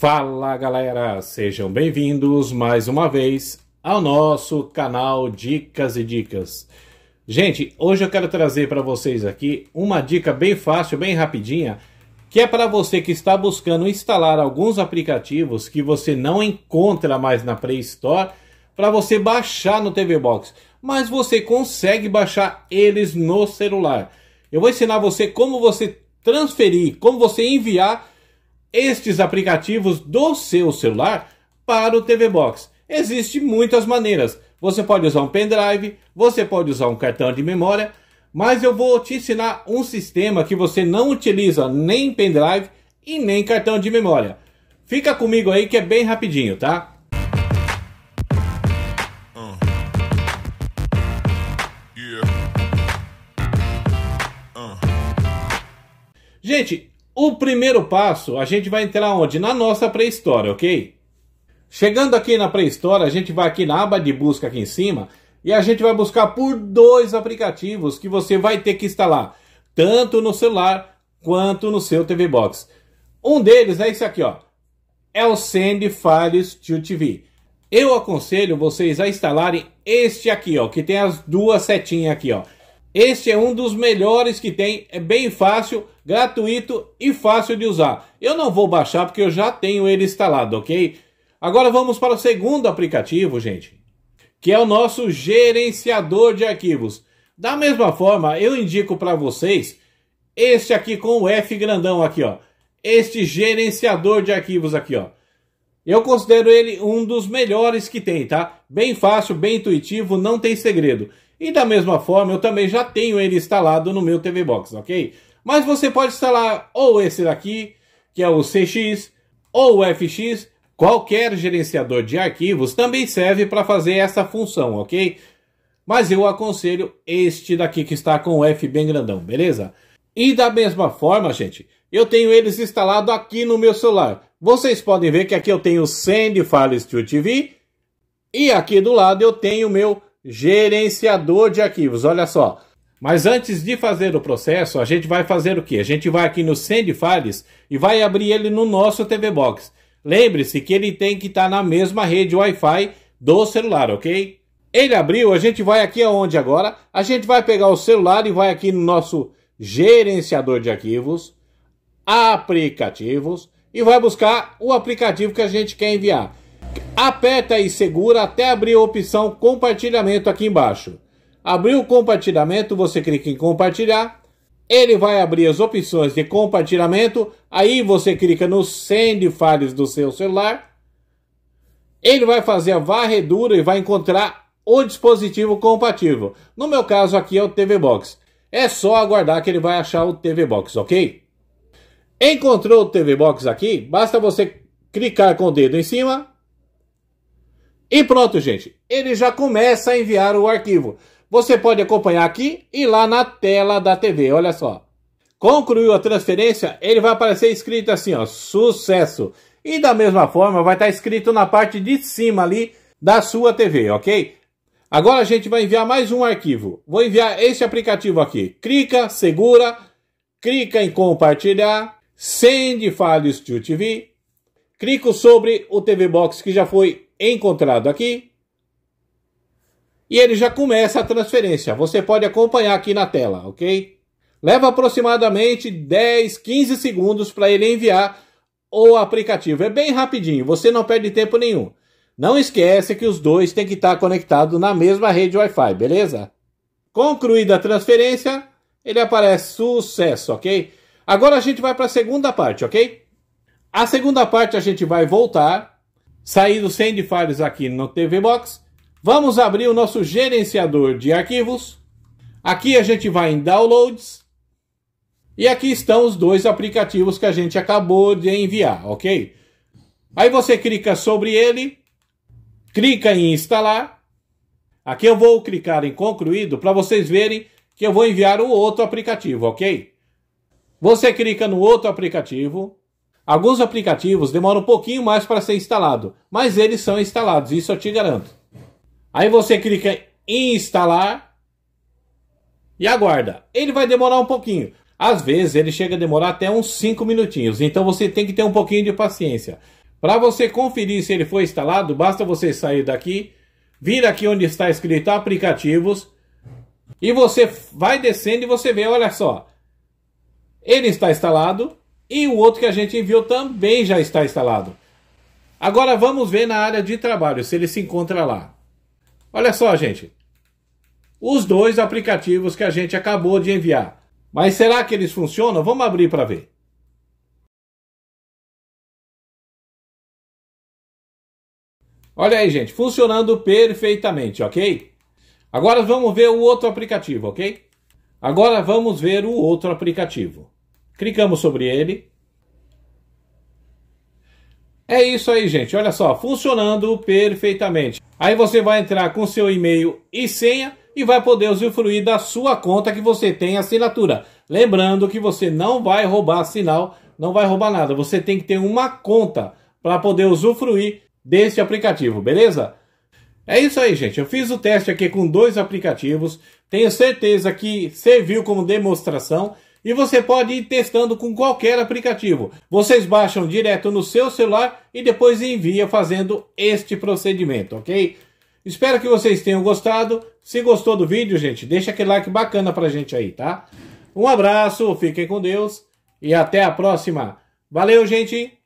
Fala galera, sejam bem-vindos mais uma vez ao nosso canal Dicas e Dicas. Gente, hoje eu quero trazer para vocês aqui uma dica bem fácil, bem rapidinha, que é para você que está buscando instalar alguns aplicativos que você não encontra mais na Play Store para você baixar no TV Box, mas você consegue baixar eles no celular. Eu vou ensinar você como você transferir, como você enviar estes aplicativos do seu celular para o TV Box. Existem muitas maneiras. Você pode usar um pendrive, você pode usar um cartão de memória, mas eu vou te ensinar um sistema que você não utiliza nem pendrive e nem cartão de memória. Fica comigo aí que é bem rapidinho, tá? Ah. Ah. Gente, o primeiro passo, a gente vai entrar onde? Na nossa pré-história, ok? Chegando aqui na pré-história, a gente vai aqui na aba de busca aqui em cima e a gente vai buscar por dois aplicativos que você vai ter que instalar, tanto no celular quanto no seu TV Box. Um deles é esse aqui, ó. É o Send Files to TV. Eu aconselho vocês a instalarem este aqui, ó, que tem as duas setinhas aqui, ó. Esse é um dos melhores que tem, é bem fácil, gratuito e fácil de usar. Eu não vou baixar porque eu já tenho ele instalado, ok? Agora vamos para o segundo aplicativo, gente, que é o nosso gerenciador de arquivos. Da mesma forma, eu indico para vocês este aqui com o F grandão aqui, ó. Este gerenciador de arquivos aqui, ó. Eu considero ele um dos melhores que tem, tá? Bem fácil, bem intuitivo, não tem segredo. E da mesma forma, eu também já tenho ele instalado no meu TV Box, ok? Mas você pode instalar ou esse daqui, que é o CX, ou o FX, qualquer gerenciador de arquivos também serve para fazer essa função, ok? Mas eu aconselho este daqui que está com o F bem grandão, beleza? E da mesma forma, gente, eu tenho eles instalado aqui no meu celular. Vocês podem ver que aqui eu tenho o Send Files to TV e aqui do lado eu tenho o meu gerenciador de arquivos. Olha só. Mas antes de fazer o processo, a gente vai fazer o que? A gente vai aqui no Send Files e vai abrir ele no nosso TV Box. Lembre-se que ele tem que estar tá na mesma rede Wi-Fi do celular, ok? Ele abriu, a gente vai aqui aonde agora? A gente vai pegar o celular e vai aqui no nosso gerenciador de arquivos, aplicativos, e vai buscar o aplicativo que a gente quer enviar aperta e segura até abrir a opção compartilhamento aqui embaixo. Abriu o compartilhamento, você clica em compartilhar, ele vai abrir as opções de compartilhamento, aí você clica no send files do seu celular, ele vai fazer a varredura e vai encontrar o dispositivo compatível. No meu caso aqui é o TV Box. É só aguardar que ele vai achar o TV Box, ok? Encontrou o TV Box aqui, basta você clicar com o dedo em cima, e pronto, gente. Ele já começa a enviar o arquivo. Você pode acompanhar aqui e lá na tela da TV, olha só. Concluiu a transferência, ele vai aparecer escrito assim, ó, sucesso. E da mesma forma, vai estar escrito na parte de cima ali da sua TV, ok? Agora a gente vai enviar mais um arquivo. Vou enviar esse aplicativo aqui. Clica, segura, clica em compartilhar, send files to TV, clico sobre o TV Box que já foi encontrado aqui. E ele já começa a transferência. Você pode acompanhar aqui na tela, ok? Leva aproximadamente 10, 15 segundos para ele enviar o aplicativo. É bem rapidinho, você não perde tempo nenhum. Não esquece que os dois têm que estar conectados na mesma rede Wi-Fi, beleza? Concluída a transferência, ele aparece sucesso, ok? Agora a gente vai para a segunda parte, ok? A segunda parte a gente vai voltar saído sem Sendfiles aqui no TV Box. Vamos abrir o nosso gerenciador de arquivos. Aqui a gente vai em Downloads. E aqui estão os dois aplicativos que a gente acabou de enviar, ok? Aí você clica sobre ele, clica em instalar. Aqui eu vou clicar em concluído para vocês verem que eu vou enviar o outro aplicativo, ok? Você clica no outro aplicativo, Alguns aplicativos demoram um pouquinho mais para ser instalado, mas eles são instalados, isso eu te garanto. Aí você clica em instalar e aguarda. Ele vai demorar um pouquinho. Às vezes ele chega a demorar até uns 5 minutinhos, então você tem que ter um pouquinho de paciência. Para você conferir se ele foi instalado, basta você sair daqui, vir aqui onde está escrito aplicativos e você vai descendo e você vê, olha só. Ele está instalado, e o outro que a gente enviou também já está instalado. Agora vamos ver na área de trabalho se ele se encontra lá. Olha só, gente. Os dois aplicativos que a gente acabou de enviar. Mas será que eles funcionam? Vamos abrir para ver. Olha aí, gente, funcionando perfeitamente, ok? Agora vamos ver o outro aplicativo, ok? Agora vamos ver o outro aplicativo. Clicamos sobre ele. É isso aí, gente. Olha só, funcionando perfeitamente. Aí você vai entrar com seu e-mail e senha e vai poder usufruir da sua conta que você tem assinatura. Lembrando que você não vai roubar sinal, não vai roubar nada. Você tem que ter uma conta para poder usufruir desse aplicativo, beleza? É isso aí, gente. Eu fiz o teste aqui com dois aplicativos. Tenho certeza que serviu como demonstração e você pode ir testando com qualquer aplicativo. Vocês baixam direto no seu celular e depois envia fazendo este procedimento, ok? Espero que vocês tenham gostado. Se gostou do vídeo, gente, deixa aquele like bacana pra gente aí, tá? Um abraço, fiquem com Deus e até a próxima. Valeu, gente!